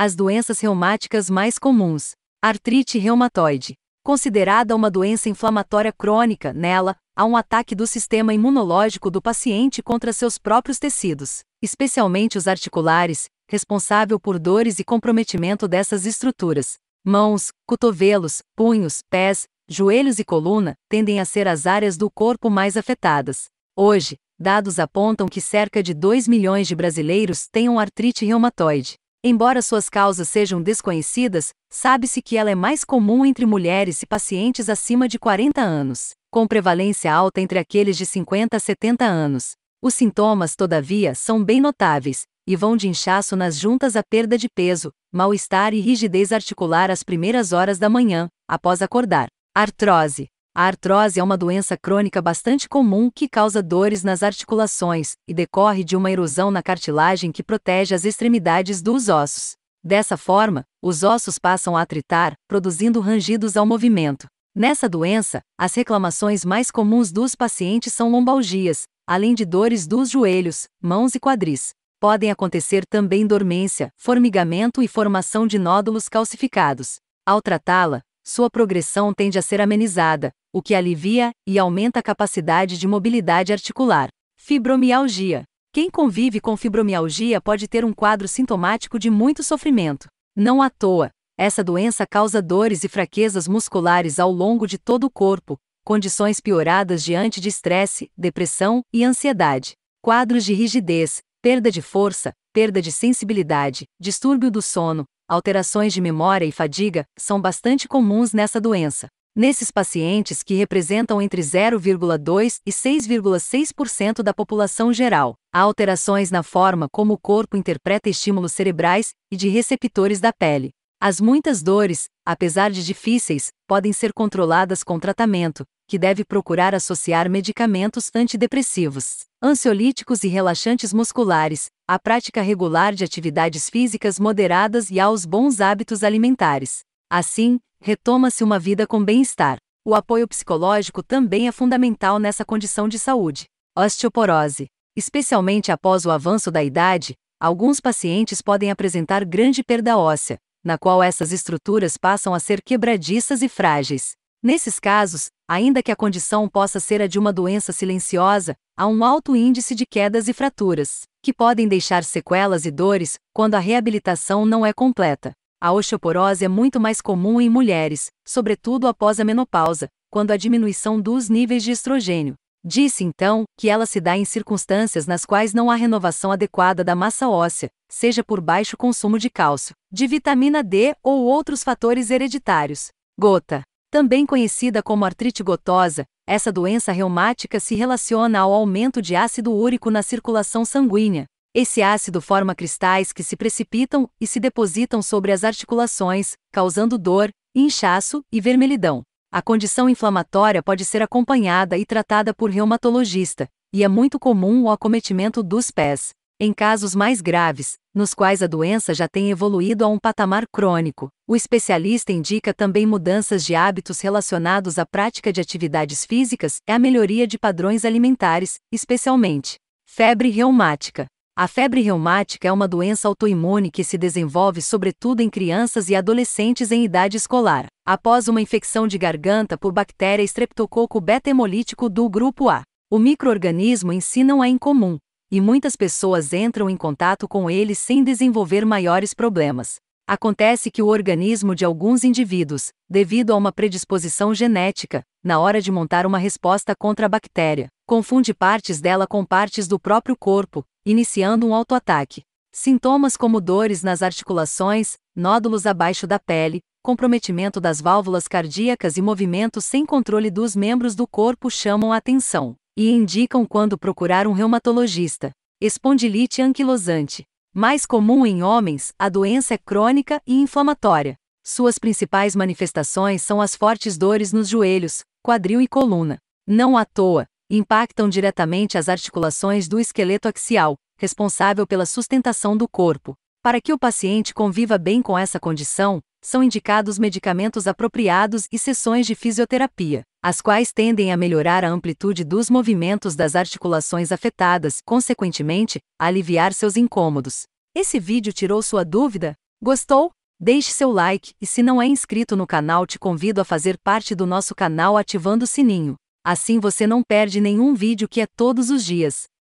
as doenças reumáticas mais comuns. Artrite reumatoide. Considerada uma doença inflamatória crônica, nela, há um ataque do sistema imunológico do paciente contra seus próprios tecidos, especialmente os articulares, responsável por dores e comprometimento dessas estruturas. Mãos, cotovelos, punhos, pés, joelhos e coluna tendem a ser as áreas do corpo mais afetadas. Hoje, dados apontam que cerca de 2 milhões de brasileiros tenham artrite reumatoide. Embora suas causas sejam desconhecidas, sabe-se que ela é mais comum entre mulheres e pacientes acima de 40 anos, com prevalência alta entre aqueles de 50 a 70 anos. Os sintomas, todavia, são bem notáveis e vão de inchaço nas juntas à perda de peso, mal-estar e rigidez articular às primeiras horas da manhã, após acordar, artrose, a artrose é uma doença crônica bastante comum que causa dores nas articulações e decorre de uma erosão na cartilagem que protege as extremidades dos ossos. Dessa forma, os ossos passam a atritar, produzindo rangidos ao movimento. Nessa doença, as reclamações mais comuns dos pacientes são lombalgias, além de dores dos joelhos, mãos e quadris. Podem acontecer também dormência, formigamento e formação de nódulos calcificados. Ao tratá-la, sua progressão tende a ser amenizada, o que alivia e aumenta a capacidade de mobilidade articular. Fibromialgia. Quem convive com fibromialgia pode ter um quadro sintomático de muito sofrimento. Não à toa, essa doença causa dores e fraquezas musculares ao longo de todo o corpo, condições pioradas diante de estresse, depressão e ansiedade. Quadros de rigidez, perda de força, perda de sensibilidade, distúrbio do sono, alterações de memória e fadiga, são bastante comuns nessa doença. Nesses pacientes que representam entre 0,2 e 6,6% da população geral, há alterações na forma como o corpo interpreta estímulos cerebrais e de receptores da pele. As muitas dores, apesar de difíceis, podem ser controladas com tratamento, que deve procurar associar medicamentos antidepressivos, ansiolíticos e relaxantes musculares, à prática regular de atividades físicas moderadas e aos bons hábitos alimentares. Assim, retoma-se uma vida com bem-estar. O apoio psicológico também é fundamental nessa condição de saúde. Osteoporose. Especialmente após o avanço da idade, alguns pacientes podem apresentar grande perda óssea, na qual essas estruturas passam a ser quebradiças e frágeis. Nesses casos, ainda que a condição possa ser a de uma doença silenciosa, há um alto índice de quedas e fraturas, que podem deixar sequelas e dores quando a reabilitação não é completa. A osteoporose é muito mais comum em mulheres, sobretudo após a menopausa, quando há diminuição dos níveis de estrogênio. Disse então que ela se dá em circunstâncias nas quais não há renovação adequada da massa óssea, seja por baixo consumo de cálcio, de vitamina D ou outros fatores hereditários. Gota. Também conhecida como artrite gotosa, essa doença reumática se relaciona ao aumento de ácido úrico na circulação sanguínea. Esse ácido forma cristais que se precipitam e se depositam sobre as articulações, causando dor, inchaço e vermelhidão. A condição inflamatória pode ser acompanhada e tratada por reumatologista, e é muito comum o acometimento dos pés. Em casos mais graves, nos quais a doença já tem evoluído a um patamar crônico, o especialista indica também mudanças de hábitos relacionados à prática de atividades físicas e à melhoria de padrões alimentares, especialmente febre reumática. A febre reumática é uma doença autoimune que se desenvolve sobretudo em crianças e adolescentes em idade escolar, após uma infecção de garganta por bactéria estreptococo beta-hemolítico do grupo A. O microorganismo em si não é incomum, e muitas pessoas entram em contato com ele sem desenvolver maiores problemas. Acontece que o organismo de alguns indivíduos, devido a uma predisposição genética, na hora de montar uma resposta contra a bactéria, confunde partes dela com partes do próprio corpo, iniciando um autoataque. Sintomas como dores nas articulações, nódulos abaixo da pele, comprometimento das válvulas cardíacas e movimentos sem controle dos membros do corpo chamam a atenção e indicam quando procurar um reumatologista. Espondilite anquilosante. Mais comum em homens, a doença é crônica e inflamatória. Suas principais manifestações são as fortes dores nos joelhos, quadril e coluna. Não à toa, impactam diretamente as articulações do esqueleto axial, responsável pela sustentação do corpo. Para que o paciente conviva bem com essa condição, são indicados medicamentos apropriados e sessões de fisioterapia, as quais tendem a melhorar a amplitude dos movimentos das articulações afetadas, consequentemente, a aliviar seus incômodos. Esse vídeo tirou sua dúvida? Gostou? Deixe seu like e se não é inscrito no canal, te convido a fazer parte do nosso canal ativando o sininho. Assim você não perde nenhum vídeo que é todos os dias.